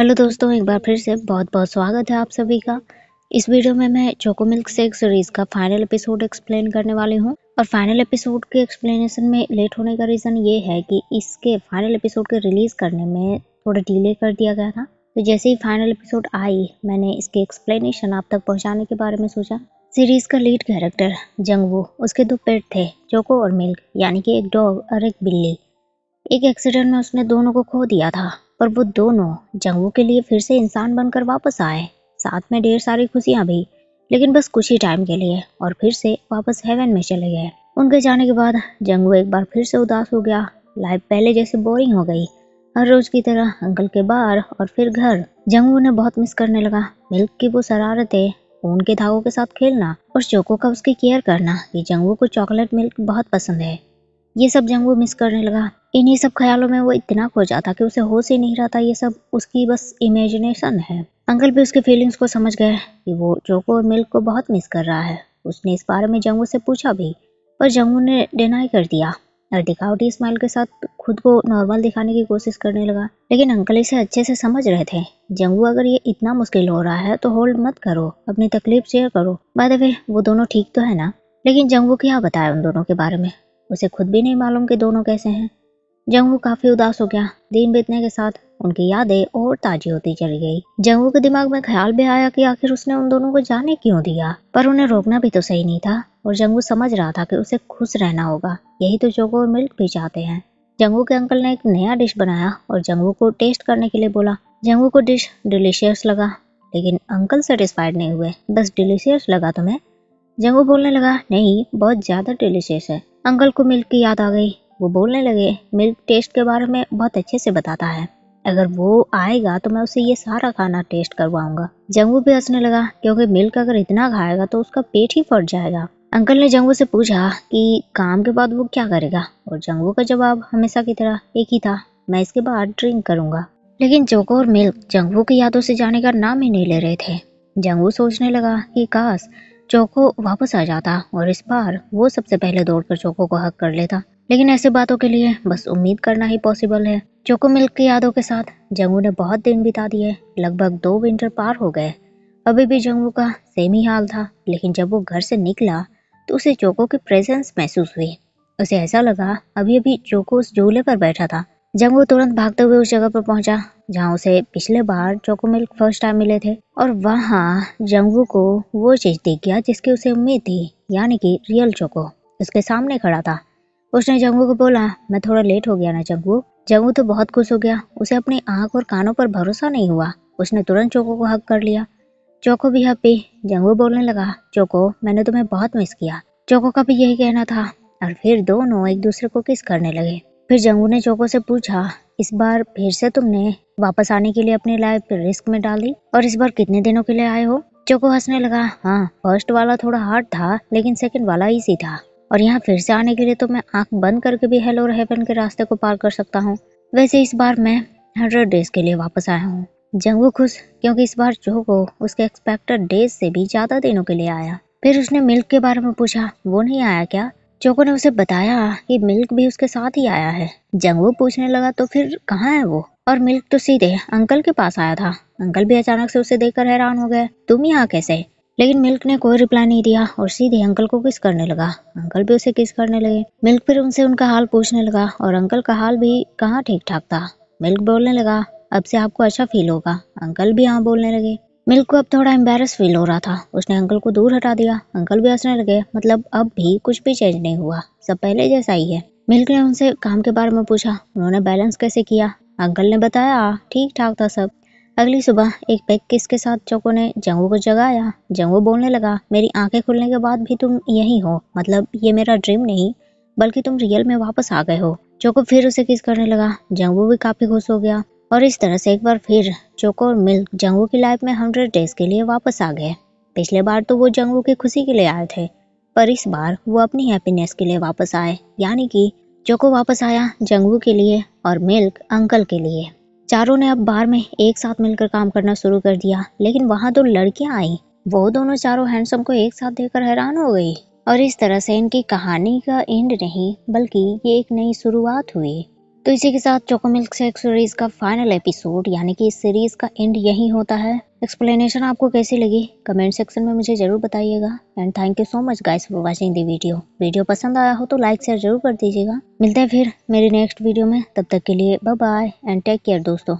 hello दोस्तों एक बार फिर से बहुत बहुत स्वागत है आप सभी का इस वीडियो में मैं चोको मिल्क सेक सीरीज का फाइनल एपिसोड एक्सप्लेन करने वाली हूँ और फाइनल एपिसोड के एक्सप्लेनेशन में लेट होने का रीज़न ये है कि इसके फाइनल एपिसोड के रिलीज़ करने में थोड़ा डिले कर दिया गया था तो जैसे ही फाइनल एपिसोड आई मैंने इसके एक्सप्लेनेशन आप तक पहुँचाने के बारे में सोचा सीरीज का लीड कैरेक्टर जंगवू उसके दो पेट थे चोको और मिल्क यानी कि एक डॉग और एक बिल्ली एक एक्सीडेंट में उसने दोनों को खो दिया था पर वो दोनों जंगों के लिए फिर से इंसान बनकर वापस आए साथ में ढेर सारी खुशियाँ भी लेकिन बस कुछ ही टाइम के लिए और फिर से वापस हेवन में चले गए उनके जाने के बाद जंगू एक बार फिर से उदास हो गया लाइफ पहले जैसे बोरिंग हो गई हर रोज की तरह अंकल के बार और फिर घर जंगू उन्हें बहुत मिस करने लगा मिल्क की वो शरारतें ऊन के धागों के साथ खेलना और चोको का उसकी केयर करना ये जंगू को चॉकलेट मिल्क बहुत पसंद है ये सब जंग वो मिस करने लगा इन्हीं सब ख्यालों में वो इतना खो जाता कि उसे होश ही नहीं रहता ये सब उसकी बस इमेजिनेशन है अंकल भी उसके फीलिंग्स को समझ गए कि वो जोको और मिल्क को बहुत मिस कर रहा है उसने इस बारे में जंगू से पूछा भी पर जंगू ने डिनाई कर दिया और दिखावटी स्माइल के साथ खुद को नॉर्मल दिखाने की कोशिश करने लगा लेकिन अंकल इसे अच्छे से समझ रहे थे जंगू अगर ये इतना मुश्किल हो रहा है तो होल्ड मत करो अपनी तकलीफ शेयर करो बाय द वे वो दोनों ठीक तो है ना लेकिन जंगू क्या बताया उन दोनों के बारे में उसे खुद भी नहीं मालूम कि दोनों कैसे हैं जंगू काफी उदास हो गया दिन बीतने के साथ उनकी यादें और ताजी होती चली गई जंगू के दिमाग में ख्याल भी आया कि आखिर उसने उन दोनों को जाने क्यों दिया पर उन्हें रोकना भी तो सही नहीं था और जंगू समझ रहा था कि उसे खुश रहना होगा यही तो जोगो और मिल्क भी चाहते हैं जंगू के अंकल ने एक नया डिश बनाया और जंगू को टेस्ट करने के लिए बोला जंगू को डिश डिलीशियस लगा लेकिन अंकल सेटिस्फाइड नहीं हुए बस डिलीशियस लगा तुम्हें जंगू बोलने लगा नहीं बहुत ज़्यादा डिलीशियस है अंकल को मिल्क की याद आ गई वो बोलने लगे मिल्क टेस्ट के बारे में बहुत अच्छे से बताता है अगर वो आएगा तो मैं उसे ये सारा खाना टेस्ट करवाऊंगा जंगू भी हंसने लगा क्योंकि मिल्क अगर इतना खाएगा तो उसका पेट ही फट जाएगा अंकल ने जंगू से पूछा कि काम के बाद वो क्या करेगा और जंगू का जवाब हमेशा की तरह एक ही था मैं इसके बाद ड्रिंक करूंगा लेकिन चोको और मिल्क जंगू की यादों से जाने का नाम ही नहीं ले रहे थे जंगू सोचने लगा कि काश चोको वापस आ जाता और इस बार वो सबसे पहले दौड़कर चोको को हक कर लेता लेकिन ऐसे बातों के लिए बस उम्मीद करना ही पॉसिबल है चोको मिल्क की यादों के साथ जंगू ने बहुत दिन बिता दिए लगभग दो विंटर पार हो गए अभी भी जंगू का सेम ही हाल था लेकिन जब वो घर से निकला तो उसे चोको की प्रेजेंस महसूस हुई उसे ऐसा लगा अभी अभी चोको उस झूले पर बैठा था जब वो तुरंत भागते हुए उस जगह पर पहुंचा जहां उसे पिछले बार चोको मिल्क फर्स्ट टाइम मिले थे और वहां जंगू को वो चीज दिख गया जिसकी उसे उम्मीद थी यानी कि रियल चोको उसके सामने खड़ा था उसने जंगू को बोला मैं थोड़ा लेट हो गया ना जंगू जंगू तो बहुत खुश हो गया उसे अपनी आंख और कानों पर भरोसा नहीं हुआ उसने तुरंत चोको को हक कर लिया चोको भी हप्पी जंगू बोलने लगा चोको मैंने तुम्हें बहुत मिस किया चोको का भी यही कहना था और फिर दोनों एक दूसरे को किस करने लगे फिर जंगू ने चौको से पूछा इस बार फिर से तुमने वापस आने के लिए अपनी लाइफ रिस्क में डाल दी और इस बार कितने दिनों के लिए आए हो चोको हंसने लगा हाँ फर्स्ट वाला थोड़ा हार्ड था लेकिन सेकंड वाला इजी था और यहाँ फिर से आने के लिए तो मैं आंख बंद करके भी हेलो हेवन के रास्ते को पार कर सकता हूँ वैसे इस बार मैं हंड्रेड डेज के लिए वापस आया हूँ जंगू खुश क्योंकि इस बार चोको उसके एक्सपेक्टेड डेज से भी ज्यादा दिनों के लिए आया फिर उसने मिल्क के बारे में पूछा वो नहीं आया क्या चोको ने उसे बताया कि मिल्क भी उसके साथ ही आया है वो पूछने लगा तो फिर कहाँ है वो और मिल्क तो सीधे अंकल के पास आया था अंकल भी अचानक से उसे देखकर हैरान हो गए तुम यहाँ कैसे लेकिन मिल्क ने कोई रिप्लाई नहीं दिया और सीधे अंकल को किस करने लगा अंकल भी उसे किस करने लगे मिल्क फिर उनसे उनका हाल पूछने लगा और अंकल का हाल भी कहाँ ठीक ठाक था मिल्क बोलने लगा अब से आपको अच्छा फील होगा अंकल भी यहाँ बोलने लगे मिल को अब थोड़ा एम्बेरस फील हो रहा था उसने अंकल को दूर हटा दिया अंकल भी हंसने लगे मतलब अब भी कुछ भी चेंज नहीं हुआ सब पहले जैसा ही है मिल्क ने उनसे काम के बारे में पूछा उन्होंने बैलेंस कैसे किया अंकल ने बताया ठीक ठाक था सब अगली सुबह एक पैक किस के साथ चौको ने जंगू को जगाया जंगू बोलने लगा मेरी आंखें खुलने के बाद भी तुम यही हो मतलब ये मेरा ड्रीम नहीं बल्कि तुम रियल में वापस आ गए हो चौको फिर उसे किस करने लगा जंगू भी काफी खुश हो गया और इस तरह से एक बार फिर चोको और मिल्क जंगू की लाइफ में हंड्रेड डेज के लिए वापस आ गए पिछले बार तो वो जंगू की खुशी के लिए आए थे पर इस बार वो अपनी हैप्पीनेस के लिए वापस आए यानी कि चोको वापस आया जंगू के लिए और मिल्क अंकल के लिए चारों ने अब बार में एक साथ मिलकर काम करना शुरू कर दिया लेकिन वहाँ दो लड़कियाँ आई वो दोनों चारों हैंडसम को एक साथ देखकर हैरान हो गई और इस तरह से इनकी कहानी का एंड नहीं बल्कि ये एक नई शुरुआत हुई तो इसी के साथ चोको मिल्क सीरीज का फाइनल एपिसोड यानी कि इस सीरीज का एंड यही होता है एक्सप्लेनेशन आपको कैसी लगी कमेंट सेक्शन में मुझे जरूर बताइएगा and thank you so much guys for watching the video वीडियो पसंद आया हो तो लाइक शेयर जरूर कर दीजिएगा मिलते हैं फिर मेरी नेक्स्ट वीडियो में तब तक के लिए bye bye and take care दोस्तों